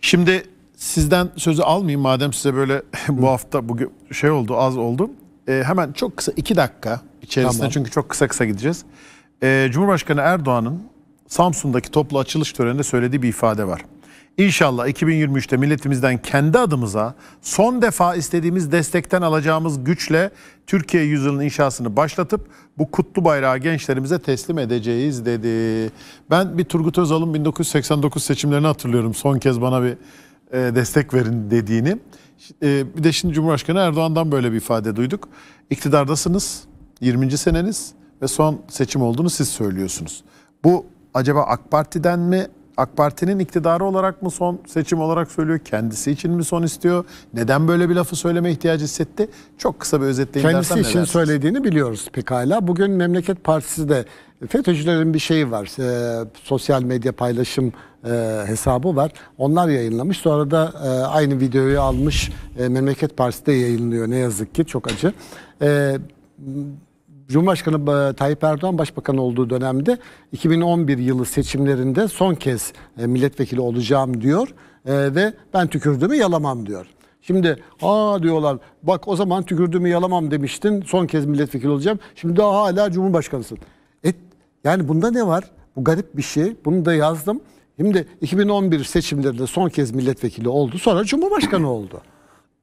Şimdi sizden sözü almayayım madem size böyle bu hafta bugün şey oldu az oldu. E, hemen çok kısa iki dakika içerisinde tamam. çünkü çok kısa kısa gideceğiz. E, Cumhurbaşkanı Erdoğan'ın Samsun'daki toplu açılış töreninde söylediği bir ifade var. İnşallah 2023'te milletimizden kendi adımıza son defa istediğimiz destekten alacağımız güçle Türkiye yüzyılının inşasını başlatıp bu kutlu bayrağı gençlerimize teslim edeceğiz dedi. Ben bir Turgut Özal'ın 1989 seçimlerini hatırlıyorum. Son kez bana bir e, destek verin dediğini. E, bir de şimdi Cumhurbaşkanı Erdoğan'dan böyle bir ifade duyduk. İktidardasınız, 20. seneniz ve son seçim olduğunu siz söylüyorsunuz. Bu acaba AK Parti'den mi AK Parti'nin iktidarı olarak mı son seçim olarak söylüyor? Kendisi için mi son istiyor? Neden böyle bir lafı söyleme ihtiyacı hissetti? Çok kısa bir özetleyin Kendisi için söylediğini biliyoruz pekala. Bugün Memleket Partisi de FETÖ'cülerin bir şeyi var. E, sosyal medya paylaşım e, hesabı var. Onlar yayınlamış. Sonra da e, aynı videoyu almış e, Memleket Partisi de yayınlıyor ne yazık ki. Çok acı. E, Cumhurbaşkanı e, Tayyip Erdoğan başbakan olduğu dönemde 2011 yılı seçimlerinde son kez e, milletvekili olacağım diyor e, ve ben tükürdüğümü yalamam diyor. Şimdi aa diyorlar bak o zaman tükürdüğümü yalamam demiştin son kez milletvekili olacağım. Şimdi daha hala cumhurbaşkanısın. E, yani bunda ne var? Bu garip bir şey. Bunu da yazdım. Şimdi 2011 seçimlerinde son kez milletvekili oldu. Sonra cumhurbaşkanı oldu.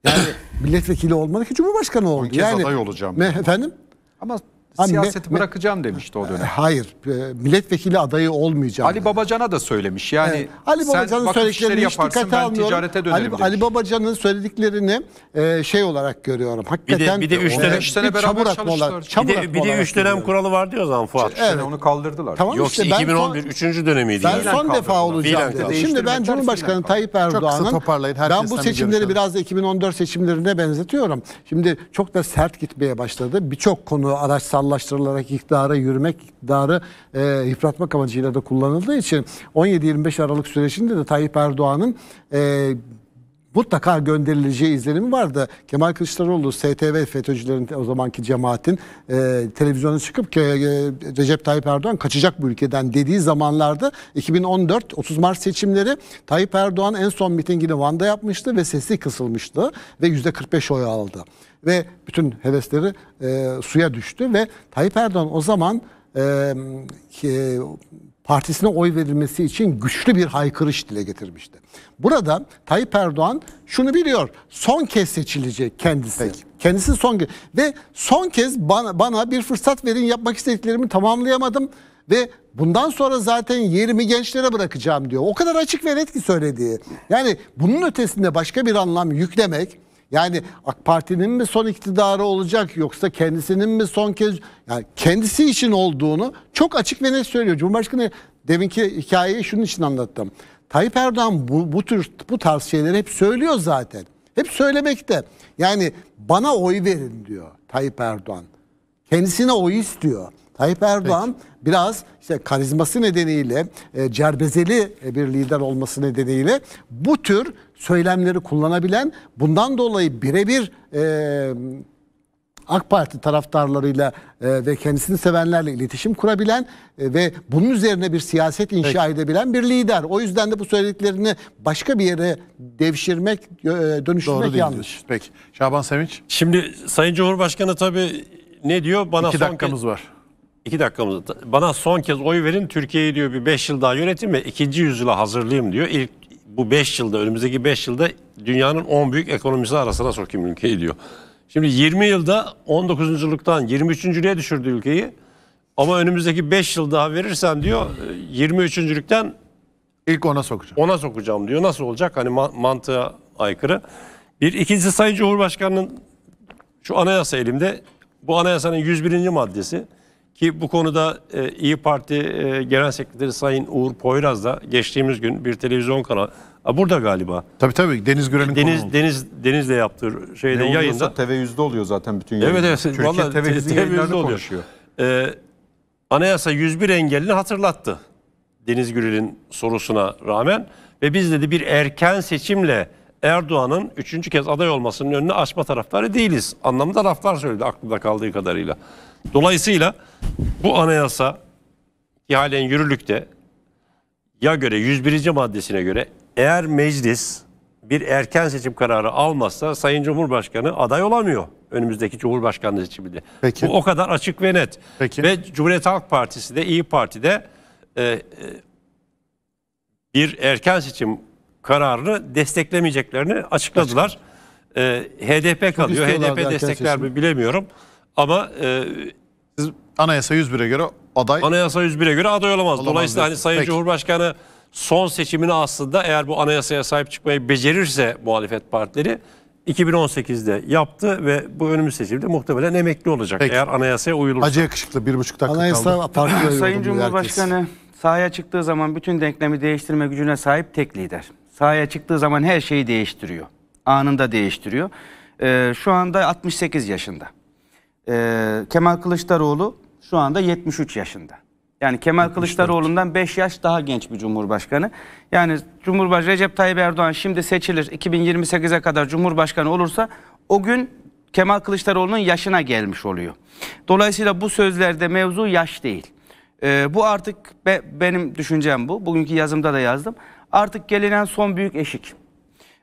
Yani milletvekili olmadı ki cumhurbaşkanı oldu. 10 kez yani, aday olacağım. Me, efendim? Ama Ha, siyaseti me, bırakacağım demişti o e, dönem. Hayır, e, milletvekili adayı olmayacağım. Ali Babacan'a da söylemiş. Yani ee, Ali Babacan'ın söylediklerini hiç dikkate almıyorum. Ticarete dönerim Ali, demiş. Ali Babacan'ın söylediklerini e, şey olarak görüyorum. Hakikaten bir de 3 dönem, üç dönem beraber çalıştılar. Bir de, bir de üç dönem kuralı vardı diyor o zaman Fuat. Evet. onu kaldırdılar. Tamam, Yoksa işte 2011 son, 3. dönemiydi. Ben yani. son defa olacağım dedi. Şimdi ben Cumhurbaşkanı Tayyip Erdoğan'ın ben bu seçimleri biraz da 2014 seçimlerine benzetiyorum. Şimdi çok da sert gitmeye başladı. Birçok konu araçsal kararlaştırılarak iktidara yürümek, iktidarı e, yıpratmak amacıyla da kullanıldığı için 17-25 Aralık sürecinde de Tayyip Erdoğan'ın e, mutlaka gönderileceği izlenimi vardı. Kemal Kılıçdaroğlu, STV FETÖ'cülerin o zamanki cemaatin e, televizyona çıkıp e, Recep Tayyip Erdoğan kaçacak bu ülkeden dediği zamanlarda 2014 30 Mart seçimleri Tayyip Erdoğan en son mitingini Van'da yapmıştı ve sesi kısılmıştı ve %45 oy aldı. Ve bütün hevesleri e, suya düştü ve Tayyip Erdoğan o zaman e, e, partisine oy verilmesi için güçlü bir haykırış dile getirmişti. Burada Tayyip Erdoğan şunu biliyor. Son kez seçilecek kendisi. Peki. Kendisi son kez. Ve son kez bana, bana bir fırsat verin yapmak istediklerimi tamamlayamadım. Ve bundan sonra zaten yerimi gençlere bırakacağım diyor. O kadar açık ve net ki söylediği. Yani bunun ötesinde başka bir anlam yüklemek yani AK Parti'nin mi son iktidarı olacak yoksa kendisinin mi son kez yani kendisi için olduğunu çok açık ve net söylüyor. Cumhurbaşkanı deminki hikayeyi şunun için anlattım. Tayyip Erdoğan bu, bu tür bu tarz şeyleri hep söylüyor zaten. Hep söylemekte. Yani bana oy verin diyor Tayyip Erdoğan. Kendisine oy istiyor. Tayyip Erdoğan Peki. biraz işte karizması nedeniyle e, cerbezeli e, bir lider olması nedeniyle bu tür söylemleri kullanabilen bundan dolayı birebir e, AK Parti taraftarlarıyla e, ve kendisini sevenlerle iletişim kurabilen e, ve bunun üzerine bir siyaset inşa Peki. edebilen bir lider. O yüzden de bu söylediklerini başka bir yere devşirmek, e, dönüştürmek Doğru yanlış. Peki. Şaban Sevinç. Şimdi Sayın Cumhurbaşkanı tabii ne diyor? Bana İki dakikamız var. İki dakikamız. Bana son kez oy verin Türkiye'yi diyor bir beş yıl daha yönetin ve ikinci yüzyıla hazırlayayım diyor. İlk bu beş yılda önümüzdeki beş yılda dünyanın on büyük ekonomisi arasına sokayım ülkeyi diyor. Şimdi 20 yılda 19. yıllıktan 23. yıla düşürdü ülkeyi. Ama önümüzdeki 5 yıl daha verirsen diyor 23. E, yıllıktan ilk ona sokacağım. Ona sokacağım diyor. Nasıl olacak? Hani mantığa aykırı. Bir ikincisi Sayın Cumhurbaşkanı'nın şu anayasa elimde. Bu anayasanın 101. maddesi ki bu konuda e, İyi Parti e, Genel Sekreteri Sayın Uğur Poyraz da geçtiğimiz gün bir televizyon kanalı a, burada galiba. Tabii tabii Deniz Gören'in e, Deniz konuğu. Deniz Deniz'le yaptığı şeyde ne yayında. TV100'de oluyor zaten bütün yayınlar. Evet evet. Türkiye vallahi, TV100'de, TV100'de oluyor. konuşuyor. Ee, anayasa 101 engelini hatırlattı. Deniz Gürel'in sorusuna rağmen ve biz dedi bir erken seçimle Erdoğan'ın üçüncü kez aday olmasının önünü açma taraftarı değiliz anlamda laflar söyledi aklımda kaldığı kadarıyla. Dolayısıyla bu anayasa ki yürürlükte ya göre 101. maddesine göre eğer meclis bir erken seçim kararı almazsa Sayın Cumhurbaşkanı aday olamıyor önümüzdeki Cumhurbaşkanlığı seçiminde. Peki. Bu o kadar açık ve net. Peki. Ve Cumhuriyet Halk Partisi de İyi Parti de e, e, bir erken seçim kararını desteklemeyeceklerini açıkladılar. Açık. E, HDP kalıyor. HDP destekler mi bilemiyorum. Ama e, Siz Anayasa 101'e göre aday anayasa 101'e göre aday olamaz. Olamaz Dolayısıyla hani Sayın Peki. Cumhurbaşkanı son seçimini aslında eğer bu anayasaya sahip çıkmayı becerirse muhalefet partileri 2018'de yaptı ve bu önümüz seçimde muhtemelen emekli olacak. Peki. Eğer anayasaya uyulursa. acı yakışıklı bir buçuk dakika kaldı. anayasa farklı Sayın yorumluyor herkes. Cumhurbaşkanı sahaya çıktığı zaman bütün denklemi değiştirme gücüne sahip tek lider. Sahaya çıktığı zaman her şeyi değiştiriyor. Anında değiştiriyor. Ee, şu anda 68 yaşında e, Kemal Kılıçdaroğlu şu anda 73 yaşında. Yani Kemal Kılıçdaroğlu'ndan 5 yaş daha genç bir cumhurbaşkanı. Yani Cumhurbaşkanı Recep Tayyip Erdoğan şimdi seçilir 2028'e kadar cumhurbaşkanı olursa o gün Kemal Kılıçdaroğlu'nun yaşına gelmiş oluyor. Dolayısıyla bu sözlerde mevzu yaş değil. Ee, bu artık be, benim düşüncem bu. Bugünkü yazımda da yazdım. Artık gelinen son büyük eşik.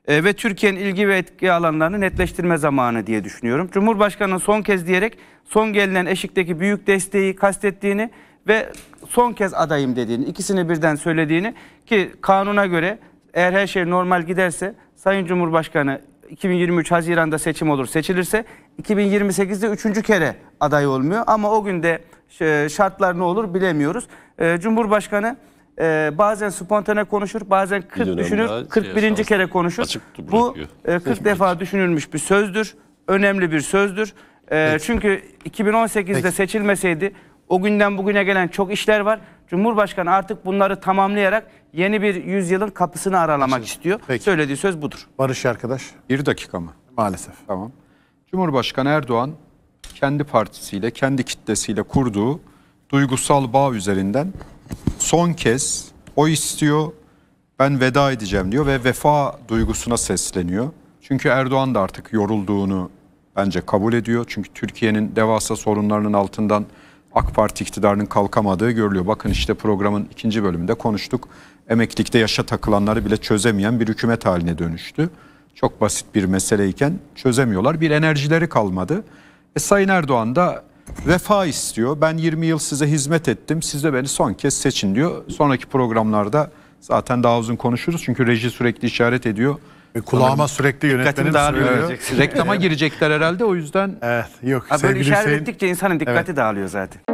Ee, ve Türkiye'nin ilgi ve etki alanlarını netleştirme zamanı diye düşünüyorum. Cumhurbaşkanı'nın son kez diyerek son gelinen eşikteki büyük desteği kastettiğini ve son kez adayım dediğini ikisini birden söylediğini ki kanuna göre eğer her şey normal giderse Sayın Cumhurbaşkanı 2023 Haziran'da seçim olur seçilirse 2028'de üçüncü kere aday olmuyor ama o günde e, şartlar ne olur bilemiyoruz. E, Cumhurbaşkanı e, bazen spontane konuşur, bazen 40 düşünür, 41. Şey, kere konuşur. Bu e, 40 defa şey. düşünülmüş bir sözdür, önemli bir sözdür. E, Çünkü 2018'de Peki. seçilmeseydi o günden bugüne gelen çok işler var. Cumhurbaşkanı artık bunları tamamlayarak yeni bir yüzyılın kapısını aralamak Peki. istiyor. Peki. Söylediği söz budur. Barış arkadaş. Bir dakika mı? Maalesef. Tamam. Cumhurbaşkanı Erdoğan kendi partisiyle, kendi kitlesiyle kurduğu duygusal bağ üzerinden son kez o istiyor ben veda edeceğim diyor ve vefa duygusuna sesleniyor. Çünkü Erdoğan da artık yorulduğunu bence kabul ediyor. Çünkü Türkiye'nin devasa sorunlarının altından AK Parti iktidarının kalkamadığı görülüyor. Bakın işte programın ikinci bölümünde konuştuk. Emeklilikte yaşa takılanları bile çözemeyen bir hükümet haline dönüştü. Çok basit bir meseleyken çözemiyorlar. Bir enerjileri kalmadı. E, Sayın Erdoğan da vefa istiyor. Ben 20 yıl size hizmet ettim. Siz de beni son kez seçin diyor. Sonraki programlarda zaten daha uzun konuşuruz. Çünkü reji sürekli işaret ediyor. E, kulağıma Sanırım sürekli yönetmenim söylüyor. Reklama girecekler herhalde o yüzden. Evet yok. Ha, böyle işaret şey... ettikçe insanın dikkati evet. dağılıyor zaten.